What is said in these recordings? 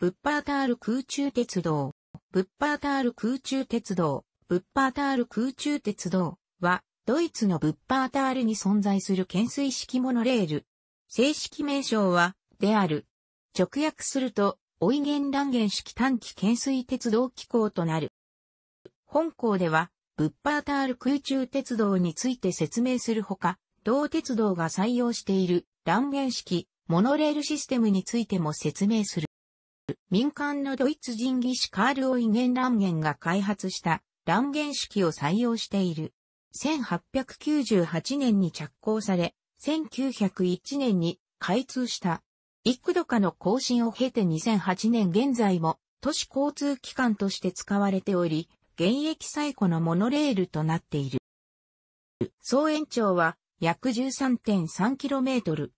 ブッパータール空中鉄道、ブッパータール空中鉄道、ブッパータール空中鉄道は、ドイツのブッパータールに存在する懸垂式モノレール。正式名称は、である。直訳すると、オイゲン断言式短期懸垂鉄道機構となる。本校では、ブッパータール空中鉄道について説明するほか、同鉄道が採用している、断言式、モノレールシステムについても説明する。民間のドイツ人技師カール・オイゲン・ランゲンが開発したランゲン式を採用している。1898年に着工され、1901年に開通した。幾度かの更新を経て2008年現在も都市交通機関として使われており、現役最古のモノレールとなっている。総延長は約 13.3km。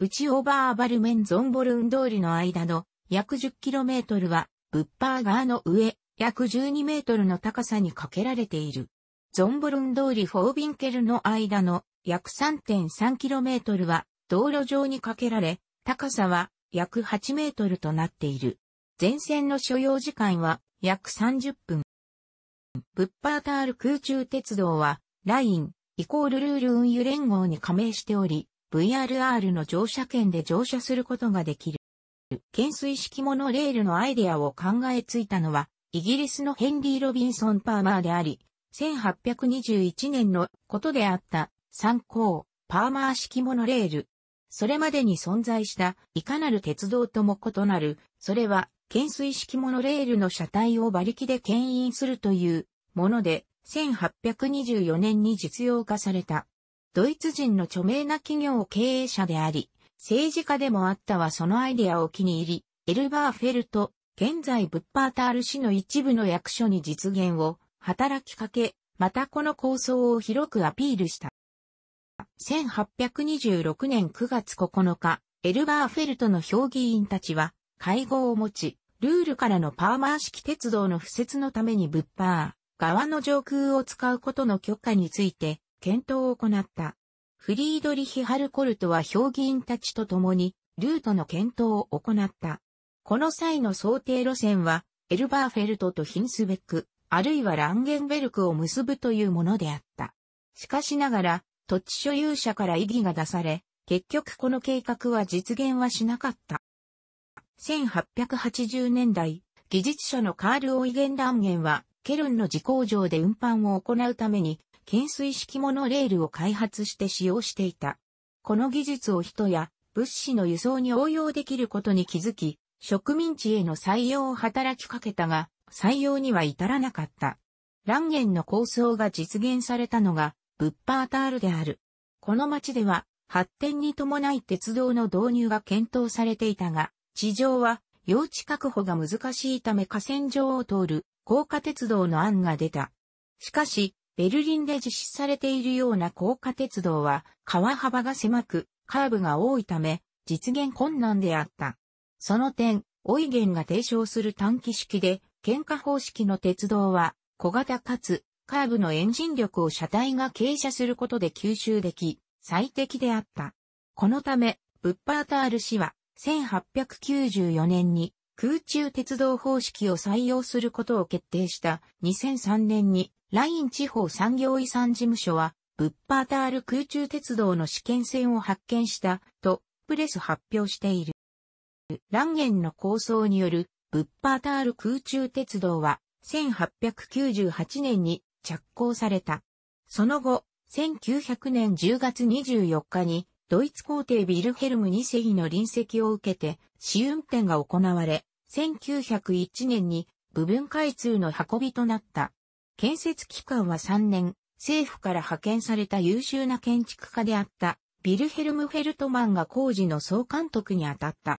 内オーバーバルメンゾンボルン通りの間の約 10km は、ブッパー側の上、約 12m の高さにかけられている。ゾンボルン通りフォービンケルの間の約 3.3km は道路上にかけられ、高さは約8メートルとなっている。全線の所要時間は約30分。ブッパータール空中鉄道は、ライン、イコールルール運輸連合に加盟しており、VRR の乗車券で乗車することができる。懸垂式モノレールのアイデアを考えついたのは、イギリスのヘンリー・ロビンソン・パーマーであり、1821年のことであった参考パーマー式モノレール。それまでに存在したいかなる鉄道とも異なる、それは懸垂式モノレールの車体を馬力で牽引するというもので、1824年に実用化された。ドイツ人の著名な企業経営者であり、政治家でもあったはそのアイデアを気に入り、エルバーフェルト、現在ブッパータール市の一部の役所に実現を働きかけ、またこの構想を広くアピールした。1826年9月9日、エルバーフェルトの評議員たちは会合を持ち、ルールからのパーマー式鉄道の敷設のためにブッパー、側の上空を使うことの許可について検討を行った。フリードリヒ・ハルコルトは評議員たちと共に、ルートの検討を行った。この際の想定路線は、エルバーフェルトとヒンスベック、あるいはランゲンベルクを結ぶというものであった。しかしながら、土地所有者から異議が出され、結局この計画は実現はしなかった。1880年代、技術者のカール・オイゲンランゲンは、ケルンの自工場で運搬を行うために、懸垂式モノレールを開発して使用していた。この技術を人や物資の輸送に応用できることに気づき、植民地への採用を働きかけたが、採用には至らなかった。ランゲンの構想が実現されたのが、ブッパータールである。この町では、発展に伴い鉄道の導入が検討されていたが、地上は用地確保が難しいため河川上を通る高架鉄道の案が出た。しかし、ベルリンで実施されているような高架鉄道は、川幅が狭く、カーブが多いため、実現困難であった。その点、オイゲンが提唱する短期式で、喧嘩方式の鉄道は、小型かつ、カーブのエンジン力を車体が傾斜することで吸収でき、最適であった。このため、ブッパータール氏は、1894年に、空中鉄道方式を採用することを決定した2003年にライン地方産業遺産事務所はブッパータール空中鉄道の試験線を発見したとプレス発表している。ランゲンの構想によるブッパータール空中鉄道は1898年に着工された。その後、1900年10月24日にドイツ皇帝ビルヘルム2世の臨席を受けて試運転が行われ、1901年に部分開通の運びとなった。建設期間は3年、政府から派遣された優秀な建築家であった、ビルヘルム・フェルトマンが工事の総監督に当たった。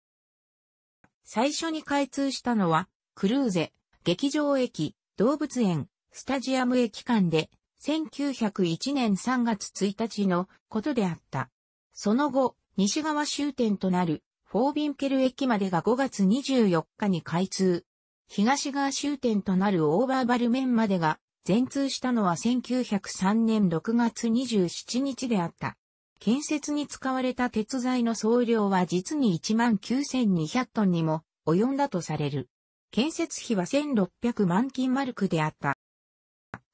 最初に開通したのは、クルーゼ、劇場駅、動物園、スタジアム駅間で、1901年3月1日のことであった。その後、西側終点となるフォービンケル駅までが5月24日に開通。東側終点となるオーバーバルメンまでが全通したのは1903年6月27日であった。建設に使われた鉄材の総量は実に19,200トンにも及んだとされる。建設費は1600万金マルクであった。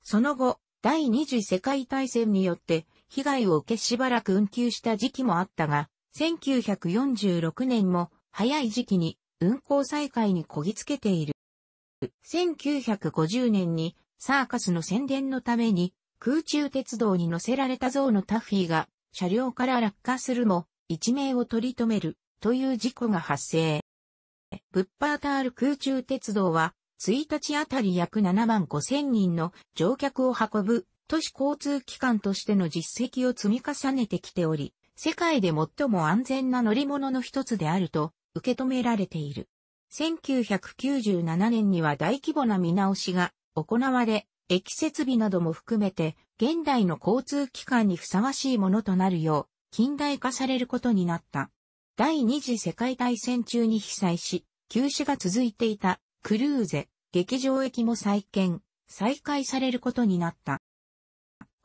その後、第二次世界大戦によって被害を受けしばらく運休した時期もあったが、1946年も早い時期に運行再開にこぎつけている。1950年にサーカスの宣伝のために空中鉄道に乗せられた像のタッフィーが車両から落下するも一命を取り留めるという事故が発生。ブッパータール空中鉄道は1日あたり約7万5 0 0 0人の乗客を運ぶ都市交通機関としての実績を積み重ねてきており、世界で最も安全な乗り物の一つであると受け止められている。1997年には大規模な見直しが行われ、駅設備なども含めて現代の交通機関にふさわしいものとなるよう近代化されることになった。第二次世界大戦中に被災し、休止が続いていたクルーゼ、劇場駅も再建、再開されることになった。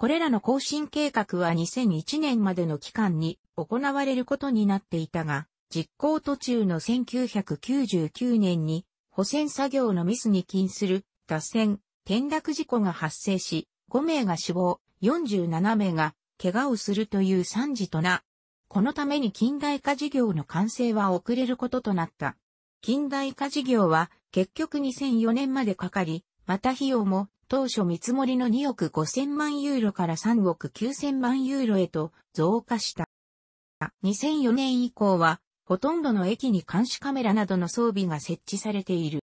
これらの更新計画は2001年までの期間に行われることになっていたが、実行途中の1999年に補選作業のミスに禁する脱線、転落事故が発生し、5名が死亡、47名が怪我をするという惨事とな。このために近代化事業の完成は遅れることとなった。近代化事業は結局2004年までかかり、また費用も当初見積もりの2億5000万ユーロから3億9000万ユーロへと増加した。2004年以降は、ほとんどの駅に監視カメラなどの装備が設置されている。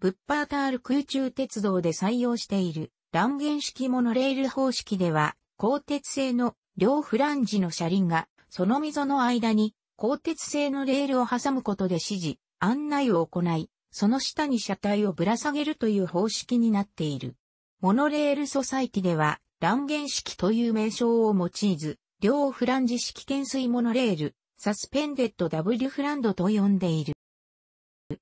ブッパータール空中鉄道で採用している断言式モノレール方式では、鋼鉄製の両フランジの車輪が、その溝の間に鋼鉄製のレールを挟むことで指示、案内を行い、その下に車体をぶら下げるという方式になっている。モノレールソサイティでは、乱言式という名称を用いず、両フランジ式懸垂モノレール、サスペンデッド W フランドと呼んでいる。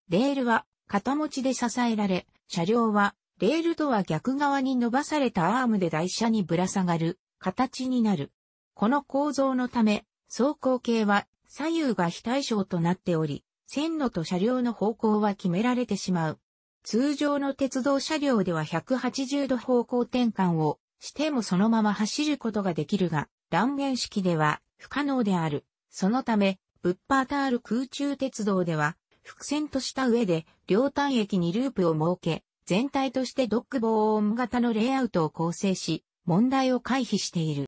レールは肩持ちで支えられ、車両はレールとは逆側に伸ばされたアームで台車にぶら下がる形になる。この構造のため、走行系は左右が非対称となっており、線路と車両の方向は決められてしまう。通常の鉄道車両では180度方向転換をしてもそのまま走ることができるが、断言式では不可能である。そのため、ブッパータール空中鉄道では、伏線とした上で、両端駅にループを設け、全体としてドッグ防音型のレイアウトを構成し、問題を回避している。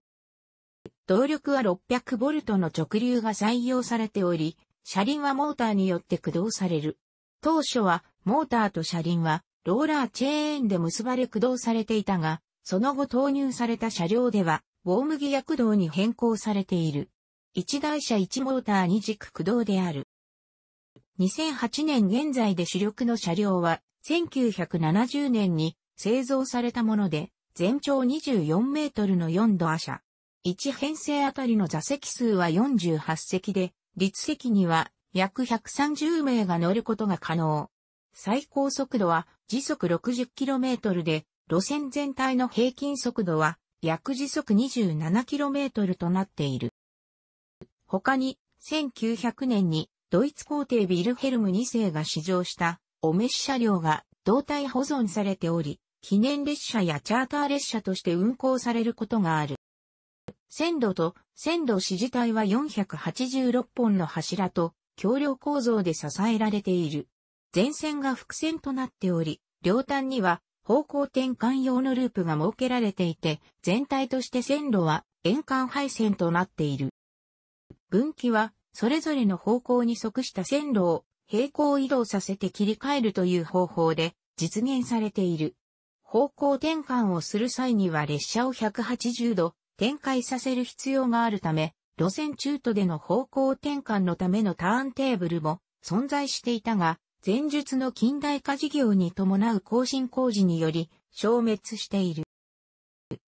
動力は6 0 0トの直流が採用されており、車輪はモーターによって駆動される。当初はモーターと車輪はローラーチェーンで結ばれ駆動されていたが、その後投入された車両では、ウォームギア駆動に変更されている。一台車一モーター二軸駆動である。2008年現在で主力の車両は、1970年に製造されたもので、全長24メートルの4ドア車。1編成あたりの座席数は48席で、立席には約130名が乗ることが可能。最高速度は時速 60km で、路線全体の平均速度は約時速 27km となっている。他に、1900年にドイツ皇帝ビルヘルム2世が試乗したお召し車両が胴体保存されており、記念列車やチャーター列車として運行されることがある。線路と線路支持体は486本の柱と橋梁構造で支えられている。前線が伏線となっており、両端には方向転換用のループが設けられていて、全体として線路は円管配線となっている。分岐は、それぞれの方向に即した線路を平行移動させて切り替えるという方法で実現されている。方向転換をする際には列車を180度展開させる必要があるため、路線中途での方向転換のためのターンテーブルも存在していたが、前述の近代化事業に伴う更新工事により消滅している。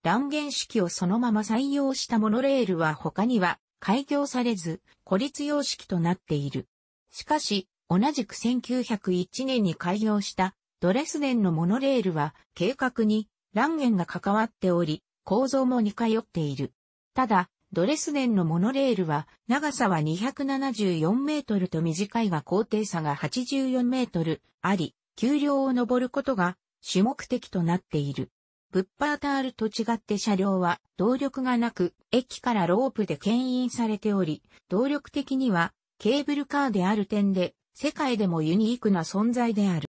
断言式をそのまま採用したモノレールは他には開業されず孤立様式となっている。しかし、同じく1901年に開業したドレスデンのモノレールは計画にランゲンが関わっており、構造も似通っている。ただ、ドレスデンのモノレールは、長さは274メートルと短いが高低差が84メートルあり、丘陵を登ることが主目的となっている。ブッパータールと違って車両は動力がなく、駅からロープで牽引されており、動力的にはケーブルカーである点で、世界でもユニークな存在である。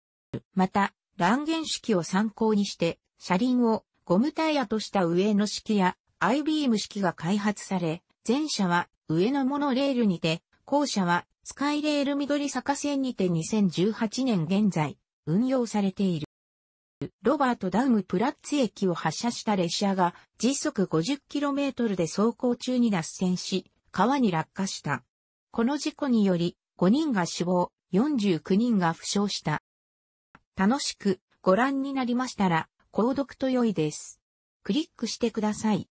また、断言式を参考にして、車輪をゴムタイヤとした上の式やアイビーム式が開発され、前者は上野モノレールにて、後者はスカイレール緑坂線にて2018年現在、運用されている。ロバートダウムプラッツ駅を発車した列車が時速 50km で走行中に脱線し、川に落下した。この事故により5人が死亡、49人が負傷した。楽しくご覧になりましたら、購読と良いです。クリックしてください。